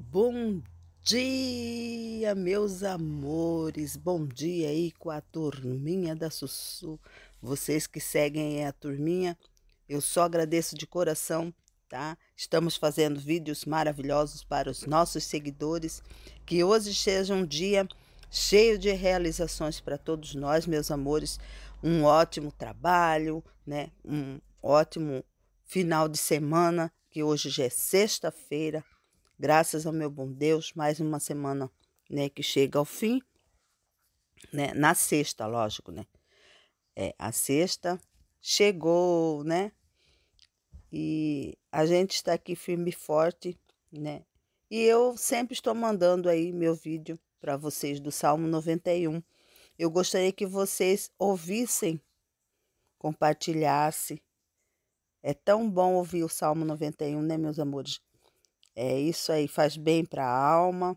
Bom dia, meus amores. Bom dia aí com a turminha da Sussu. Vocês que seguem a turminha, eu só agradeço de coração, tá? Estamos fazendo vídeos maravilhosos para os nossos seguidores. Que hoje seja um dia cheio de realizações para todos nós, meus amores. Um ótimo trabalho, né? Um ótimo final de semana, que hoje já é sexta-feira. Graças ao meu bom Deus, mais uma semana, né, que chega ao fim, né? Na sexta, lógico, né? É, a sexta chegou, né? E a gente está aqui firme e forte, né? E eu sempre estou mandando aí meu vídeo para vocês do Salmo 91. Eu gostaria que vocês ouvissem, compartilhassem. É tão bom ouvir o Salmo 91, né, meus amores? É isso aí faz bem para a alma,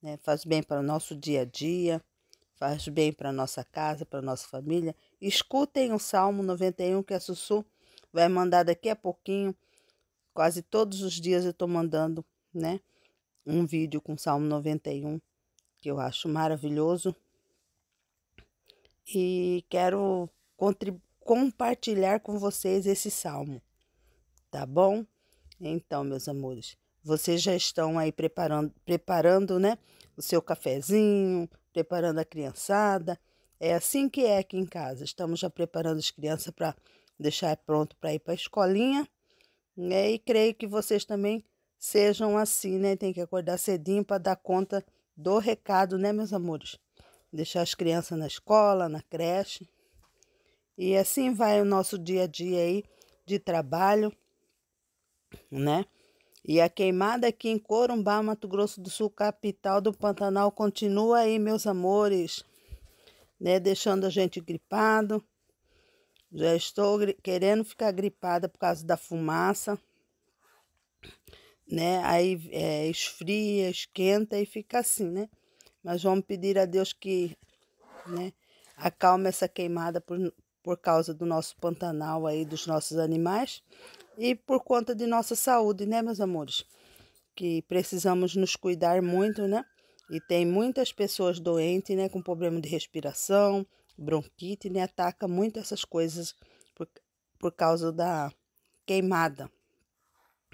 né? faz bem para o nosso dia a dia, faz bem para a nossa casa, para a nossa família. Escutem o Salmo 91 que a Sussu vai mandar daqui a pouquinho. Quase todos os dias eu estou mandando, né? Um vídeo com o Salmo 91 que eu acho maravilhoso e quero compartilhar com vocês esse salmo, tá bom? Então, meus amores, vocês já estão aí preparando, preparando, né, o seu cafezinho, preparando a criançada. É assim que é aqui em casa. Estamos já preparando as crianças para deixar pronto para ir para a escolinha, né? E creio que vocês também sejam assim, né? Tem que acordar cedinho para dar conta do recado, né, meus amores? Deixar as crianças na escola, na creche. E assim vai o nosso dia a dia aí de trabalho, né? E a queimada aqui em Corumbá, Mato Grosso do Sul, capital do Pantanal, continua aí, meus amores, né? Deixando a gente gripado. Já estou querendo ficar gripada por causa da fumaça, né? Aí é, esfria, esquenta e fica assim, né? Mas vamos pedir a Deus que, né? Acalme essa queimada por, por causa do nosso Pantanal aí, dos nossos animais e por conta de nossa saúde, né, meus amores? Que precisamos nos cuidar muito, né? E tem muitas pessoas doentes, né, com problema de respiração, bronquite, né? Ataca muito essas coisas por, por causa da queimada,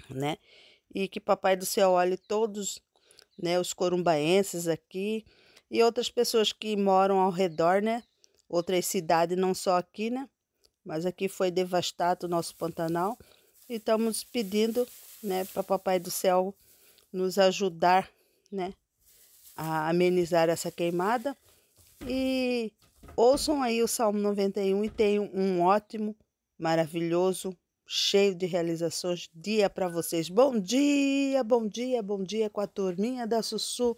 né? E que Papai do Céu olhe todos, né, os corumbaenses aqui e outras pessoas que moram ao redor, né? Outras cidades, não só aqui, né? Mas aqui foi devastado o nosso Pantanal. E estamos pedindo, né, para Papai do Céu nos ajudar, né, a amenizar essa queimada. E ouçam aí o Salmo 91 e tenham um ótimo, maravilhoso, cheio de realizações dia para vocês. Bom dia, bom dia, bom dia com a turminha da Sussu.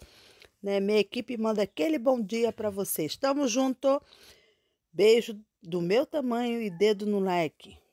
Né? Minha equipe manda aquele bom dia para vocês. Tamo junto. Beijo do meu tamanho e dedo no like.